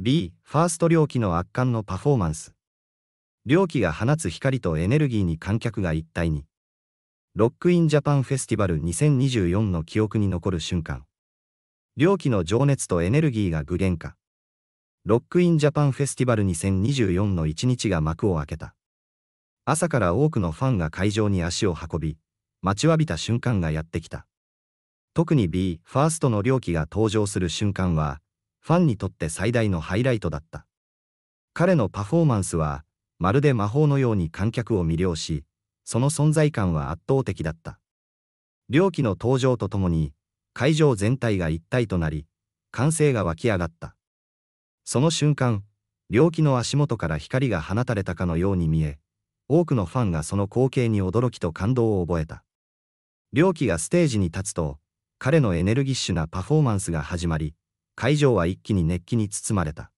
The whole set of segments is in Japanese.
B、ファースト料金の圧巻のパフォーマンス。料金が放つ光とエネルギーに観客が一体に。ロックインジャパンフェスティバル2024の記憶に残る瞬間。料金の情熱とエネルギーが具現化。ロックインジャパンフェスティバル2024の一日が幕を開けた。朝から多くのファンが会場に足を運び、待ちわびた瞬間がやってきた。特に B、ファーストの料金が登場する瞬間は、ファンにとって最大のハイライトだった。彼のパフォーマンスは、まるで魔法のように観客を魅了し、その存在感は圧倒的だった。両機の登場とともに、会場全体が一体となり、歓声が湧き上がった。その瞬間、両機の足元から光が放たれたかのように見え、多くのファンがその光景に驚きと感動を覚えた。両機がステージに立つと、彼のエネルギッシュなパフォーマンスが始まり、会場は一気に熱気に包まれた。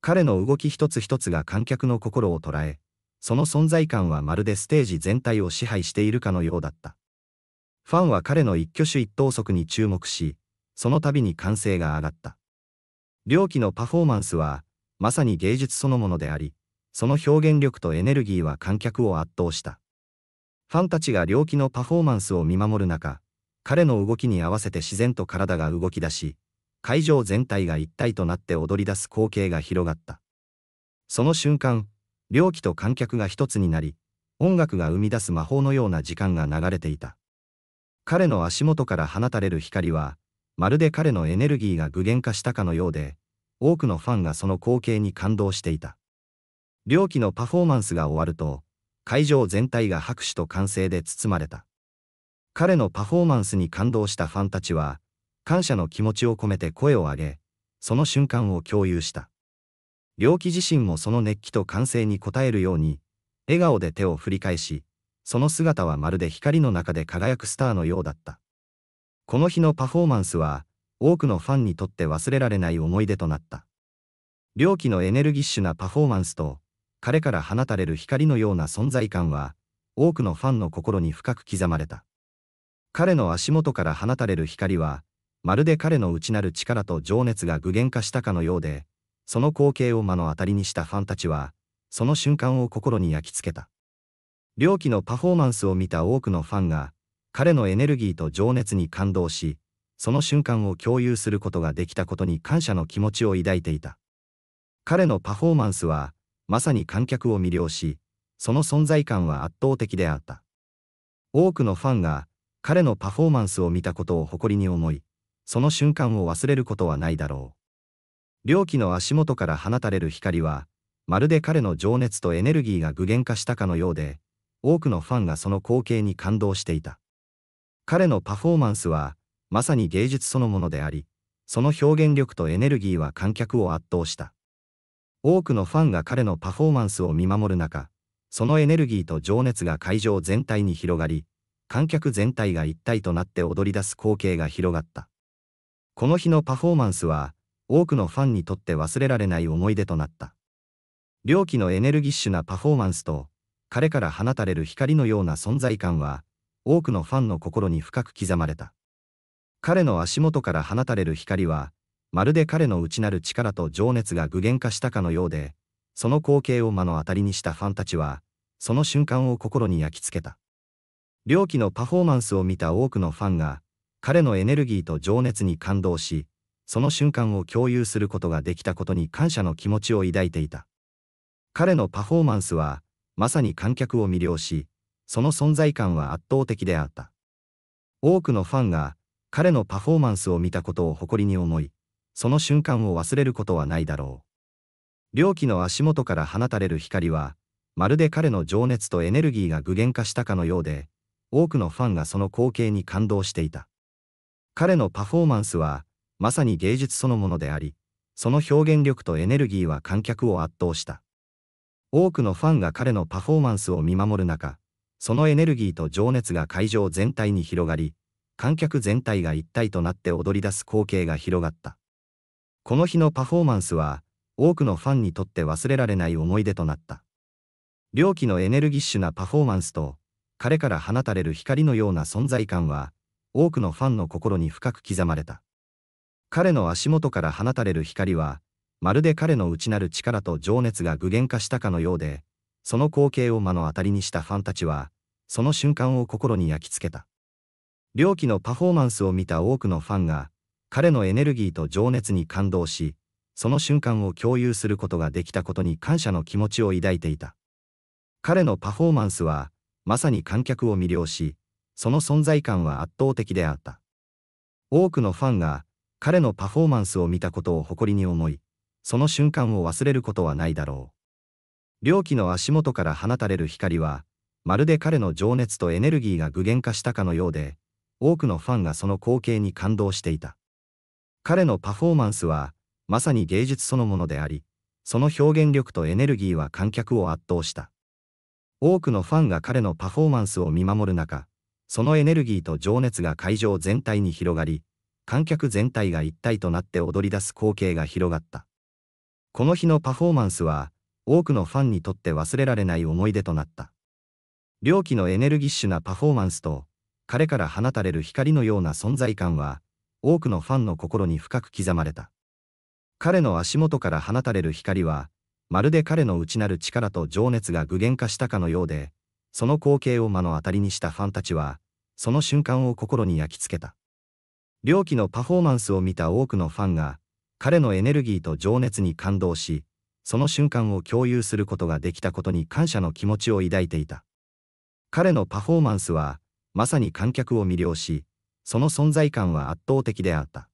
彼の動き一つ一つが観客の心を捉え、その存在感はまるでステージ全体を支配しているかのようだった。ファンは彼の一挙手一投足に注目し、その度に歓声が上がった。両機のパフォーマンスは、まさに芸術そのものであり、その表現力とエネルギーは観客を圧倒した。ファンたちが両機のパフォーマンスを見守る中、彼の動きに合わせて自然と体が動き出し、会場全体が一体となって踊り出す光景が広がった。その瞬間、両機と観客が一つになり、音楽が生み出す魔法のような時間が流れていた。彼の足元から放たれる光は、まるで彼のエネルギーが具現化したかのようで、多くのファンがその光景に感動していた。両機のパフォーマンスが終わると、会場全体が拍手と歓声で包まれた。彼のパフォーマンスに感動したファンたちは、感謝の気持ちを込めて声を上げ、その瞬間を共有した。良気自身もその熱気と歓声に応えるように、笑顔で手を振り返し、その姿はまるで光の中で輝くスターのようだった。この日のパフォーマンスは、多くのファンにとって忘れられない思い出となった。良気のエネルギッシュなパフォーマンスと、彼から放たれる光のような存在感は、多くのファンの心に深く刻まれた。彼の足元から放たれる光は、まるで彼の内なる力と情熱が具現化したかのようで、その光景を目の当たりにしたファンたちは、その瞬間を心に焼き付けた。両機のパフォーマンスを見た多くのファンが、彼のエネルギーと情熱に感動し、その瞬間を共有することができたことに感謝の気持ちを抱いていた。彼のパフォーマンスは、まさに観客を魅了し、その存在感は圧倒的であった。多くのファンが、彼のパフォーマンスを見たことを誇りに思い、その瞬間を忘れることはないだろう。両機の足元から放たれる光は、まるで彼の情熱とエネルギーが具現化したかのようで、多くのファンがその光景に感動していた。彼のパフォーマンスは、まさに芸術そのものであり、その表現力とエネルギーは観客を圧倒した。多くのファンが彼のパフォーマンスを見守る中、そのエネルギーと情熱が会場全体に広がり、観客全体が一体となって踊り出す光景が広がった。この日のパフォーマンスは、多くのファンにとって忘れられない思い出となった。両機のエネルギッシュなパフォーマンスと、彼から放たれる光のような存在感は、多くのファンの心に深く刻まれた。彼の足元から放たれる光は、まるで彼の内なる力と情熱が具現化したかのようで、その光景を目の当たりにしたファンたちは、その瞬間を心に焼き付けた。両機のパフォーマンスを見た多くのファンが、彼のエネルギーと情熱に感動し、その瞬間を共有することができたことに感謝の気持ちを抱いていた。彼のパフォーマンスは、まさに観客を魅了し、その存在感は圧倒的であった。多くのファンが、彼のパフォーマンスを見たことを誇りに思い、その瞬間を忘れることはないだろう。両機の足元から放たれる光は、まるで彼の情熱とエネルギーが具現化したかのようで、多くのファンがその光景に感動していた。彼のパフォーマンスは、まさに芸術そのものであり、その表現力とエネルギーは観客を圧倒した。多くのファンが彼のパフォーマンスを見守る中、そのエネルギーと情熱が会場全体に広がり、観客全体が一体となって踊り出す光景が広がった。この日のパフォーマンスは、多くのファンにとって忘れられない思い出となった。良気のエネルギッシュなパフォーマンスと、彼から放たれる光のような存在感は、多くのファンの心に深く刻まれた。彼の足元から放たれる光は、まるで彼の内なる力と情熱が具現化したかのようで、その光景を目の当たりにしたファンたちは、その瞬間を心に焼き付けた。両機のパフォーマンスを見た多くのファンが、彼のエネルギーと情熱に感動し、その瞬間を共有することができたことに感謝の気持ちを抱いていた。彼のパフォーマンスは、まさに観客を魅了し、その存在感は圧倒的であった。多くのファンが彼のパフォーマンスを見たことを誇りに思い、その瞬間を忘れることはないだろう。両機の足元から放たれる光は、まるで彼の情熱とエネルギーが具現化したかのようで、多くのファンがその光景に感動していた。彼のパフォーマンスは、まさに芸術そのものであり、その表現力とエネルギーは観客を圧倒した。多くのファンが彼のパフォーマンスを見守る中、そのエネルギーと情熱が会場全体に広がり、観客全体が一体となって踊り出す光景が広がった。この日のパフォーマンスは、多くのファンにとって忘れられない思い出となった。両機のエネルギッシュなパフォーマンスと、彼から放たれる光のような存在感は、多くのファンの心に深く刻まれた。彼の足元から放たれる光は、まるで彼の内なる力と情熱が具現化したかのようで、その光景を目の当たりにしたファンたちは、その瞬間を心に焼き付けた。両機のパフォーマンスを見た多くのファンが、彼のエネルギーと情熱に感動し、その瞬間を共有することができたことに感謝の気持ちを抱いていた。彼のパフォーマンスは、まさに観客を魅了し、その存在感は圧倒的であった。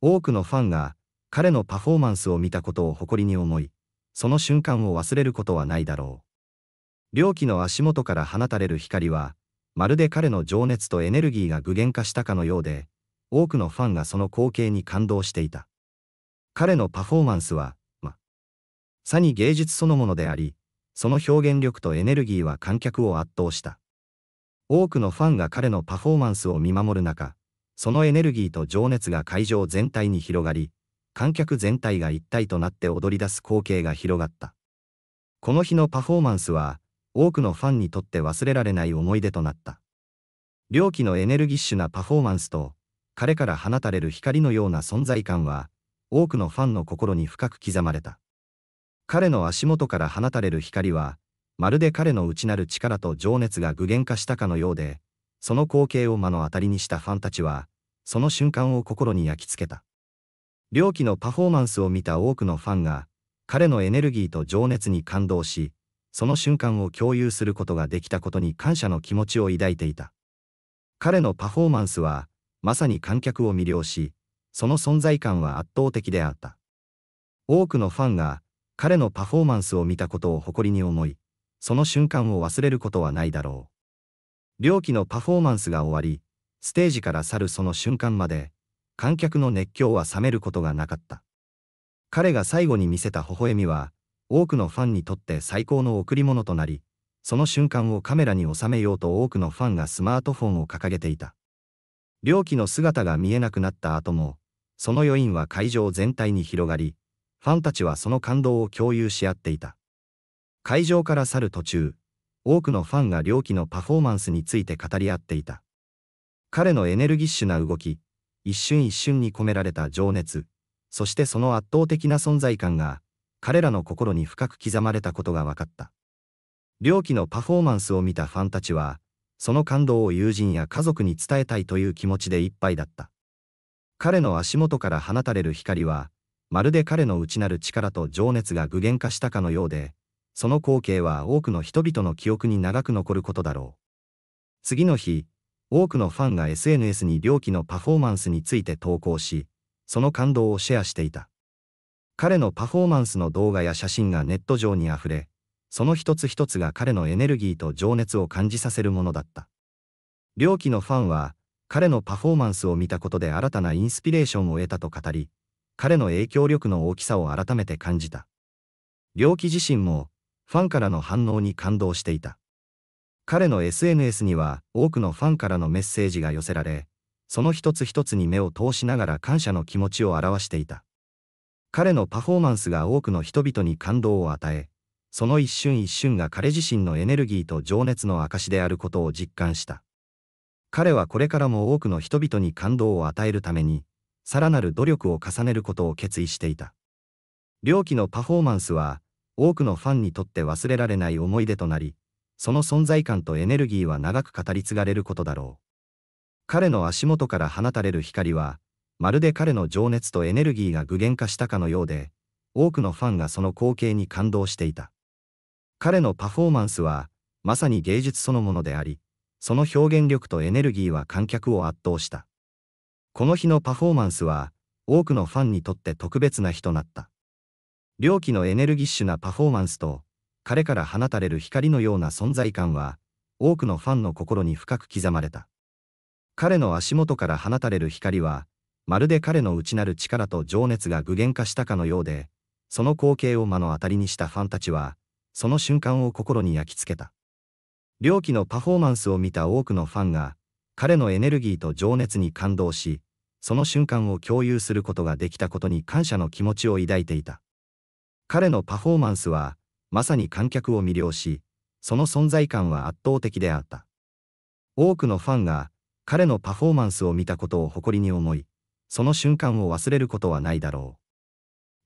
多くのファンが、彼のパフォーマンスを見たことを誇りに思い、その瞬間を忘れることはないだろう。両気の足元から放たれる光は、まるで彼の情熱とエネルギーが具現化したかのようで、多くのファンがその光景に感動していた。彼のパフォーマンスは、ま、さに芸術そのものであり、その表現力とエネルギーは観客を圧倒した。多くのファンが彼のパフォーマンスを見守る中、そのエネルギーと情熱が会場全体に広がり、観客全体が一体となって踊り出す光景が広がった。この日のパフォーマンスは、多くのファンにとって忘れられない思い出となった。両機のエネルギッシュなパフォーマンスと、彼から放たれる光のような存在感は、多くのファンの心に深く刻まれた。彼の足元から放たれる光は、まるで彼の内なる力と情熱が具現化したかのようで、その光景を目の当たりにしたファンたちは、その瞬間を心に焼き付けた。両機のパフォーマンスを見た多くのファンが、彼のエネルギーと情熱に感動し、その瞬間を共有することができたことに感謝の気持ちを抱いていた。彼のパフォーマンスは、まさに観客を魅了し、その存在感は圧倒的であった。多くのファンが、彼のパフォーマンスを見たことを誇りに思い、その瞬間を忘れることはないだろう。両機のパフォーマンスが終わり、ステージから去るその瞬間まで、観客の熱狂は冷めることがなかった。彼が最後に見せた微笑みは、多くのファンにとって最高の贈り物となり、その瞬間をカメラに収めようと多くのファンがスマートフォンを掲げていた。両旗の姿が見えなくなった後も、その余韻は会場全体に広がり、ファンたちはその感動を共有し合っていた。会場から去る途中、多くのファンが両旗のパフォーマンスについて語り合っていた。彼のエネルギッシュな動き、一瞬一瞬に込められた情熱、そしてその圧倒的な存在感が彼らの心に深く刻まれたことが分かった。両機のパフォーマンスを見たファンたちは、その感動を友人や家族に伝えたいという気持ちでいっぱいだった。彼の足元から放たれる光は、まるで彼の内なる力と情熱が具現化したかのようで、その光景は多くの人々の記憶に長く残ることだろう。次の日、多くのファンが SNS に両機のパフォーマンスについて投稿し、その感動をシェアしていた。彼のパフォーマンスの動画や写真がネット上にあふれ、その一つ一つが彼のエネルギーと情熱を感じさせるものだった。両機のファンは、彼のパフォーマンスを見たことで新たなインスピレーションを得たと語り、彼の影響力の大きさを改めて感じた。両機自身も、ファンからの反応に感動していた。彼の SNS には多くのファンからのメッセージが寄せられ、その一つ一つに目を通しながら感謝の気持ちを表していた。彼のパフォーマンスが多くの人々に感動を与え、その一瞬一瞬が彼自身のエネルギーと情熱の証であることを実感した。彼はこれからも多くの人々に感動を与えるために、さらなる努力を重ねることを決意していた。両機のパフォーマンスは、多くのファンにとって忘れられない思い出となり、その存在感とエネルギーは長く語り継がれることだろう。彼の足元から放たれる光は、まるで彼の情熱とエネルギーが具現化したかのようで、多くのファンがその光景に感動していた。彼のパフォーマンスは、まさに芸術そのものであり、その表現力とエネルギーは観客を圧倒した。この日のパフォーマンスは、多くのファンにとって特別な日となった。猟奇のエネルギッシュなパフォーマンスと、彼から放たれる光のような存在感は、多くのファンの心に深く刻まれた。彼の足元から放たれる光は、まるで彼の内なる力と情熱が具現化したかのようで、その光景を目の当たりにしたファンたちは、その瞬間を心に焼き付けた。両機のパフォーマンスを見た多くのファンが、彼のエネルギーと情熱に感動し、その瞬間を共有することができたことに感謝の気持ちを抱いていた。彼のパフォーマンスは、まさに観客を魅了し、その存在感は圧倒的であった。多くのファンが、彼のパフォーマンスを見たことを誇りに思い、その瞬間を忘れることはないだろ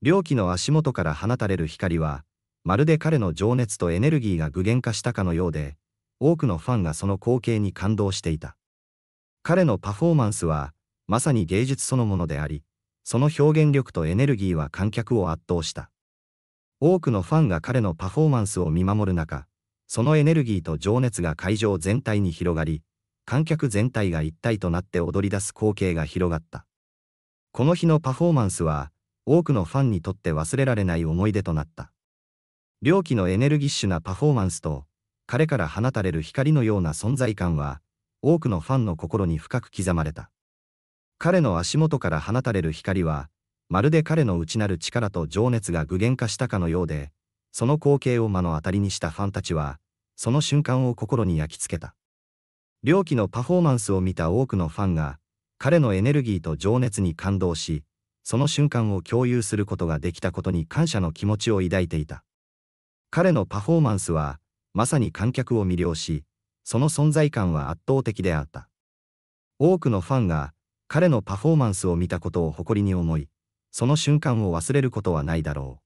う。猟奇の足元から放たれる光は、まるで彼の情熱とエネルギーが具現化したかのようで、多くのファンがその光景に感動していた。彼のパフォーマンスは、まさに芸術そのものであり、その表現力とエネルギーは観客を圧倒した。多くのファンが彼のパフォーマンスを見守る中、そのエネルギーと情熱が会場全体に広がり、観客全体が一体となって踊り出す光景が広がった。この日のパフォーマンスは、多くのファンにとって忘れられない思い出となった。両気のエネルギッシュなパフォーマンスと、彼から放たれる光のような存在感は、多くのファンの心に深く刻まれた。彼の足元から放たれる光は、まるで彼の内なる力と情熱が具現化したかのようで、その光景を目の当たりにしたファンたちは、その瞬間を心に焼き付けた。両気のパフォーマンスを見た多くのファンが、彼のエネルギーと情熱に感動し、その瞬間を共有することができたことに感謝の気持ちを抱いていた。彼のパフォーマンスは、まさに観客を魅了し、その存在感は圧倒的であった。多くのファンが、彼のパフォーマンスを見たことを誇りに思い、その瞬間を忘れることはないだろう。